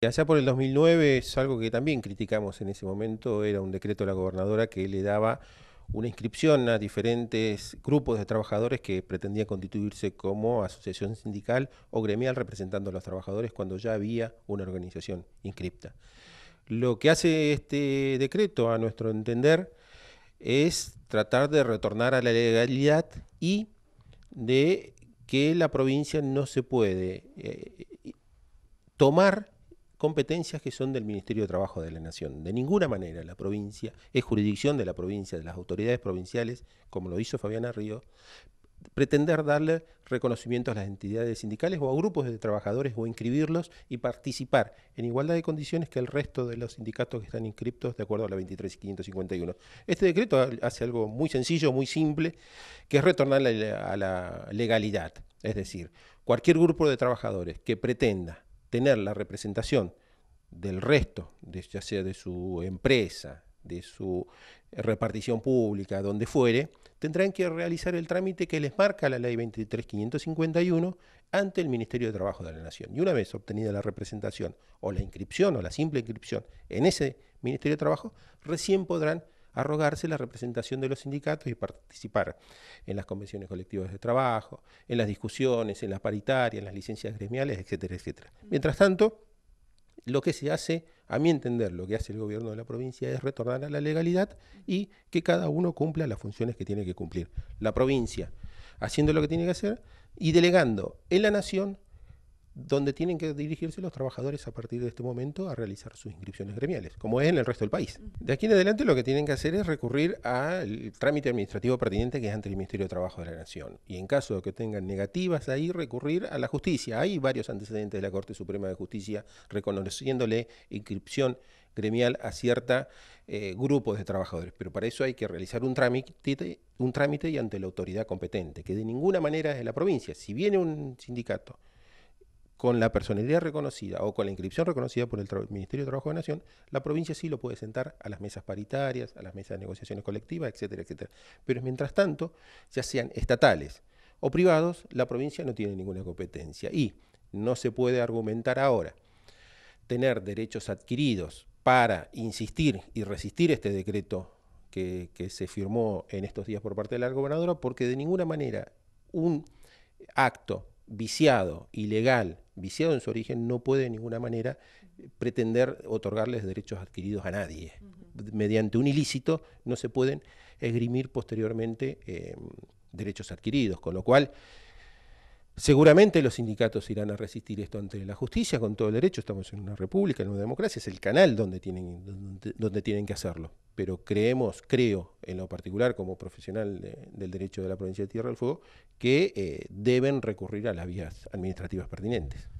Allá por el 2009 es algo que también criticamos en ese momento, era un decreto de la gobernadora que le daba una inscripción a diferentes grupos de trabajadores que pretendían constituirse como asociación sindical o gremial representando a los trabajadores cuando ya había una organización inscripta. Lo que hace este decreto, a nuestro entender, es tratar de retornar a la legalidad y de que la provincia no se puede eh, tomar competencias que son del Ministerio de Trabajo de la Nación. De ninguna manera la provincia es jurisdicción de la provincia, de las autoridades provinciales, como lo hizo Fabiana Río, pretender darle reconocimiento a las entidades sindicales o a grupos de trabajadores o inscribirlos y participar en igualdad de condiciones que el resto de los sindicatos que están inscriptos de acuerdo a la 23551. Este decreto hace algo muy sencillo, muy simple, que es retornar a la legalidad. Es decir, cualquier grupo de trabajadores que pretenda tener la representación del resto, ya sea de su empresa, de su repartición pública, donde fuere, tendrán que realizar el trámite que les marca la ley 23.551 ante el Ministerio de Trabajo de la Nación. Y una vez obtenida la representación o la inscripción o la simple inscripción en ese Ministerio de Trabajo, recién podrán arrogarse la representación de los sindicatos y participar en las convenciones colectivas de trabajo, en las discusiones, en las paritarias, en las licencias gremiales, etcétera, etcétera. Mm. Mientras tanto, lo que se hace, a mi entender, lo que hace el gobierno de la provincia es retornar a la legalidad y que cada uno cumpla las funciones que tiene que cumplir. La provincia haciendo lo que tiene que hacer y delegando en la nación donde tienen que dirigirse los trabajadores a partir de este momento a realizar sus inscripciones gremiales, como es en el resto del país. De aquí en adelante lo que tienen que hacer es recurrir al trámite administrativo pertinente que es ante el Ministerio de Trabajo de la Nación. Y en caso de que tengan negativas ahí, recurrir a la justicia. Hay varios antecedentes de la Corte Suprema de Justicia reconociéndole inscripción gremial a cierta eh, grupos de trabajadores, pero para eso hay que realizar un trámite, un trámite y ante la autoridad competente, que de ninguna manera es de la provincia. Si viene un sindicato con la personalidad reconocida o con la inscripción reconocida por el Ministerio de Trabajo de la Nación, la provincia sí lo puede sentar a las mesas paritarias, a las mesas de negociaciones colectivas, etcétera, etcétera. Pero mientras tanto, ya sean estatales o privados, la provincia no tiene ninguna competencia y no se puede argumentar ahora tener derechos adquiridos para insistir y resistir este decreto que, que se firmó en estos días por parte de la gobernadora, porque de ninguna manera un acto viciado, ilegal, viciado en su origen, no puede de ninguna manera eh, pretender otorgarles derechos adquiridos a nadie. Mediante un ilícito no se pueden esgrimir posteriormente em, derechos adquiridos, con lo cual Seguramente los sindicatos irán a resistir esto ante la justicia con todo el derecho. Estamos en una república, en una democracia, es el canal donde tienen, donde, tienen que hacerlo. Pero creemos, creo en lo particular como profesional del derecho de la provincia de Tierra del Fuego, que eh, deben recurrir a las vías administrativas pertinentes.